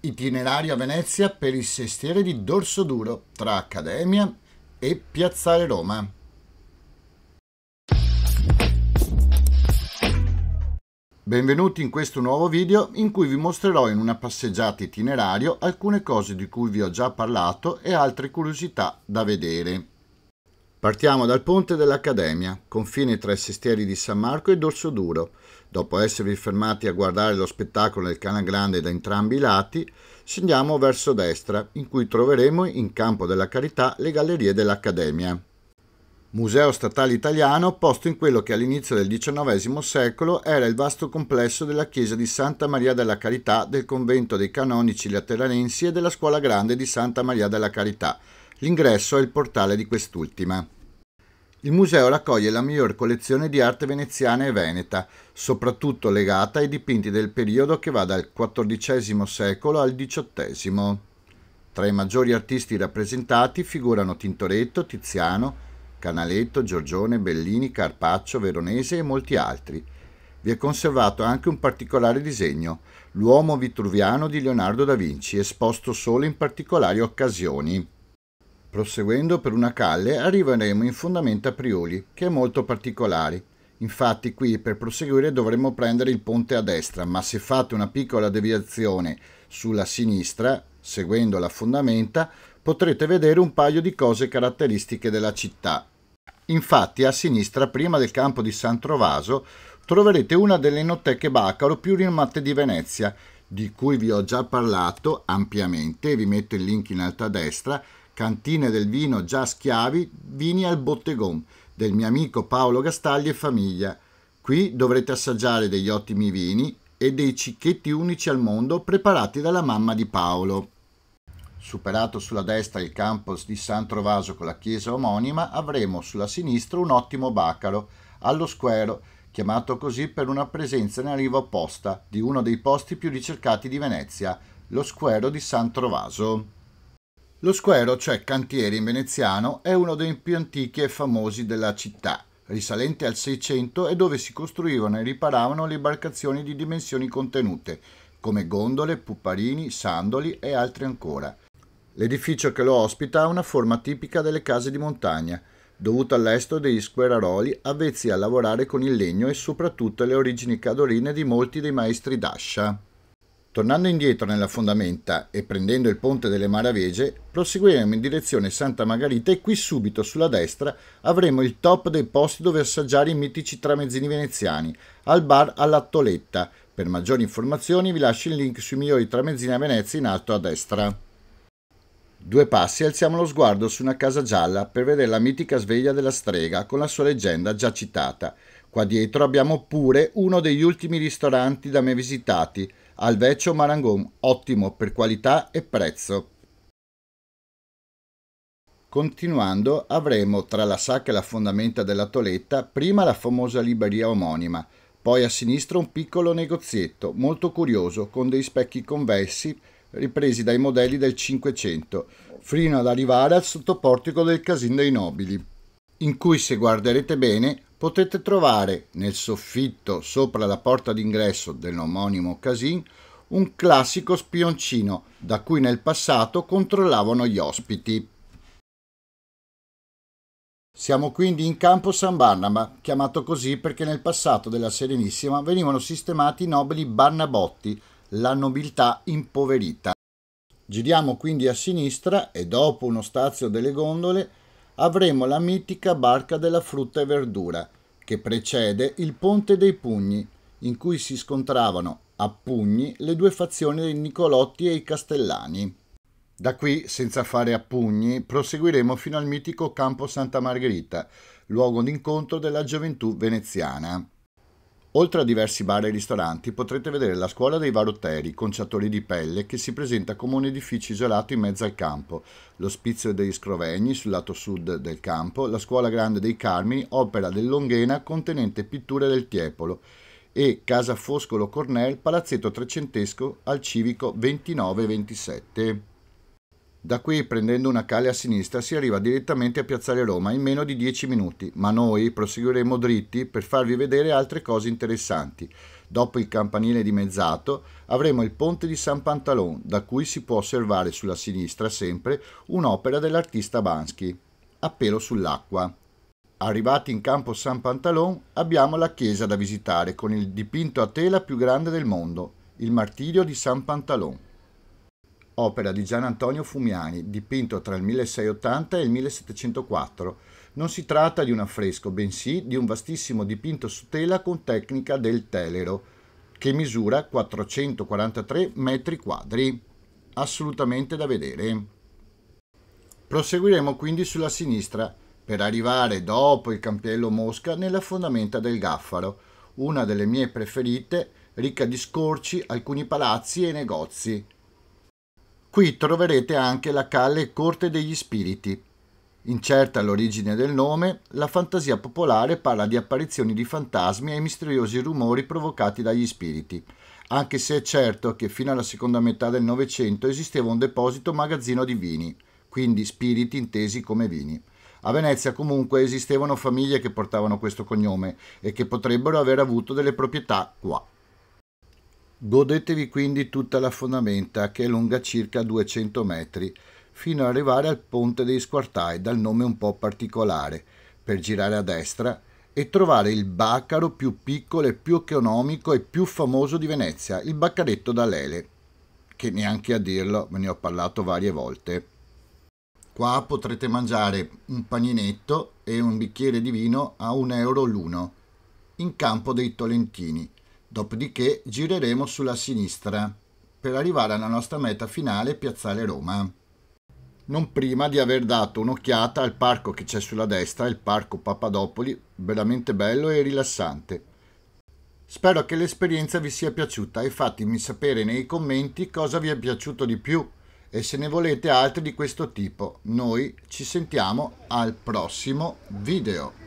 Itinerario a Venezia per il sestiere di Dorso Duro tra Accademia e Piazzale Roma. Benvenuti in questo nuovo video in cui vi mostrerò in una passeggiata itinerario alcune cose di cui vi ho già parlato e altre curiosità da vedere. Partiamo dal ponte dell'Accademia, confine tra i sestieri di San Marco e Dorso Duro. Dopo esservi fermati a guardare lo spettacolo del Cana Grande da entrambi i lati, scendiamo verso destra, in cui troveremo in Campo della Carità le gallerie dell'Accademia. Museo statale italiano posto in quello che all'inizio del XIX secolo era il vasto complesso della chiesa di Santa Maria della Carità, del convento dei canonici lateranensi e della scuola grande di Santa Maria della Carità, L'ingresso è il portale di quest'ultima. Il museo raccoglie la miglior collezione di arte veneziana e veneta, soprattutto legata ai dipinti del periodo che va dal XIV secolo al XVIII. Tra i maggiori artisti rappresentati figurano Tintoretto, Tiziano, Canaletto, Giorgione, Bellini, Carpaccio, Veronese e molti altri. Vi è conservato anche un particolare disegno, l'uomo vitruviano di Leonardo da Vinci, esposto solo in particolari occasioni. Proseguendo per una calle arriveremo in fondamento a Prioli, che è molto particolare. Infatti qui per proseguire dovremmo prendere il ponte a destra, ma se fate una piccola deviazione sulla sinistra, seguendo la fondamenta, potrete vedere un paio di cose caratteristiche della città. Infatti a sinistra, prima del campo di San Trovaso, troverete una delle enoteche Baccaro più rinomate di Venezia, di cui vi ho già parlato ampiamente, vi metto il link in alto a destra, Cantine del vino già schiavi, vini al bottegon del mio amico Paolo Gastagli e famiglia. Qui dovrete assaggiare degli ottimi vini e dei cicchetti unici al mondo preparati dalla mamma di Paolo. Superato sulla destra il campus di San Trovaso con la chiesa omonima, avremo sulla sinistra un ottimo baccaro allo squero, chiamato così per una presenza in arrivo opposta di uno dei posti più ricercati di Venezia, lo squero di San Trovaso. Lo squero, cioè cantieri in veneziano, è uno dei più antichi e famosi della città, risalente al 600 e dove si costruivano e riparavano le imbarcazioni di dimensioni contenute, come gondole, pupparini, sandoli e altri ancora. L'edificio che lo ospita ha una forma tipica delle case di montagna, dovuta all'estero degli squeraroli avvezzi a lavorare con il legno e soprattutto alle origini cadorine di molti dei maestri d'ascia. Tornando indietro nella fondamenta e prendendo il ponte delle Maravege, proseguiremo in direzione Santa Margherita e qui subito sulla destra avremo il top dei posti dove assaggiare i mitici tramezzini veneziani, al bar alla Toletta. Per maggiori informazioni vi lascio il link sui migliori tramezzini a Venezia in alto a destra. Due passi alziamo lo sguardo su una casa gialla per vedere la mitica sveglia della strega con la sua leggenda già citata. Qua dietro abbiamo pure uno degli ultimi ristoranti da me visitati, al Vecchio Marangon, ottimo per qualità e prezzo. Continuando avremo tra la sacca e la fondamenta della Toletta prima la famosa libreria omonima, poi a sinistra un piccolo negozietto molto curioso con dei specchi convessi ripresi dai modelli del Cinquecento, fino ad arrivare al sottoportico del Casin dei Nobili, in cui se guarderete bene potete trovare nel soffitto sopra la porta d'ingresso dell'omonimo Casin un classico spioncino da cui nel passato controllavano gli ospiti. Siamo quindi in campo San Barnaba, chiamato così perché nel passato della Serenissima venivano sistemati i nobili Barnabotti, la nobiltà impoverita. Giriamo quindi a sinistra e dopo uno stazio delle gondole avremo la mitica barca della frutta e verdura, che precede il ponte dei pugni, in cui si scontravano a pugni le due fazioni dei Nicolotti e i Castellani. Da qui, senza fare a pugni, proseguiremo fino al mitico Campo Santa Margherita, luogo d'incontro della gioventù veneziana. Oltre a diversi bar e ristoranti potrete vedere la scuola dei Varotteri, conciatori di pelle, che si presenta come un edificio isolato in mezzo al campo, l'ospizio degli Scrovegni sul lato sud del campo, la scuola grande dei Carmi, opera del Longhena contenente pitture del Tiepolo, e Casa Foscolo Cornell, palazzetto trecentesco al civico 29-27. Da qui, prendendo una calle a sinistra, si arriva direttamente a Piazzale Roma in meno di 10 minuti, ma noi proseguiremo dritti per farvi vedere altre cose interessanti. Dopo il campanile dimezzato avremo il ponte di San Pantalon, da cui si può osservare sulla sinistra sempre un'opera dell'artista Bansky, a pelo sull'acqua. Arrivati in campo San Pantalon abbiamo la chiesa da visitare con il dipinto a tela più grande del mondo, il martirio di San Pantalon opera di Gian Antonio Fumiani, dipinto tra il 1680 e il 1704. Non si tratta di un affresco, bensì di un vastissimo dipinto su tela con tecnica del telero, che misura 443 metri quadri. Assolutamente da vedere. Proseguiremo quindi sulla sinistra per arrivare dopo il Campiello Mosca nella fondamenta del Gaffaro, una delle mie preferite, ricca di scorci, alcuni palazzi e negozi, Qui troverete anche la Calle Corte degli Spiriti. Incerta l'origine del nome, la fantasia popolare parla di apparizioni di fantasmi e misteriosi rumori provocati dagli spiriti, anche se è certo che fino alla seconda metà del Novecento esisteva un deposito magazzino di vini, quindi spiriti intesi come vini. A Venezia comunque esistevano famiglie che portavano questo cognome e che potrebbero aver avuto delle proprietà qua. Godetevi quindi tutta la fondamenta che è lunga circa 200 metri, fino ad arrivare al ponte dei Squartai dal nome un po' particolare, per girare a destra e trovare il baccaro più piccolo e più economico e più famoso di Venezia, il baccaretto da Lele, che neanche a dirlo me ne ho parlato varie volte. Qua potrete mangiare un paninetto e un bicchiere di vino a un euro l'uno, in campo dei Tolentini, Dopodiché gireremo sulla sinistra per arrivare alla nostra meta finale Piazzale Roma. Non prima di aver dato un'occhiata al parco che c'è sulla destra, il parco Papadopoli, veramente bello e rilassante. Spero che l'esperienza vi sia piaciuta e fatemi sapere nei commenti cosa vi è piaciuto di più e se ne volete altri di questo tipo. Noi ci sentiamo al prossimo video.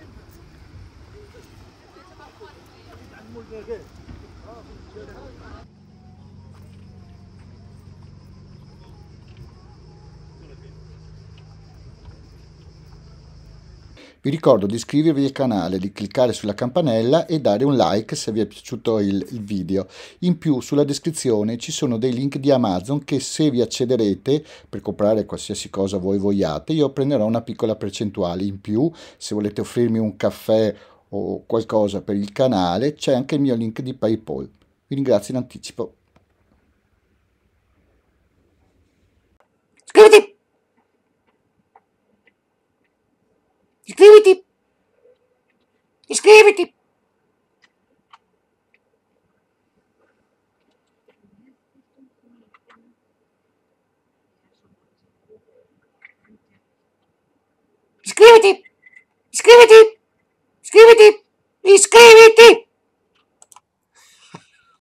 Vi ricordo di iscrivervi al canale, di cliccare sulla campanella e dare un like se vi è piaciuto il, il, video. In più sulla descrizione ci sono dei link di Amazon che se vi accederete per comprare qualsiasi cosa voi vogliate io prenderò una piccola percentuale in più. Se volete offrirmi un caffè o qualcosa per il canale, c'è anche il mio link di PayPal. Vi ringrazio in anticipo. Iscriviti! Iscriviti! Iscriviti! Iscriviti! Iscriviti!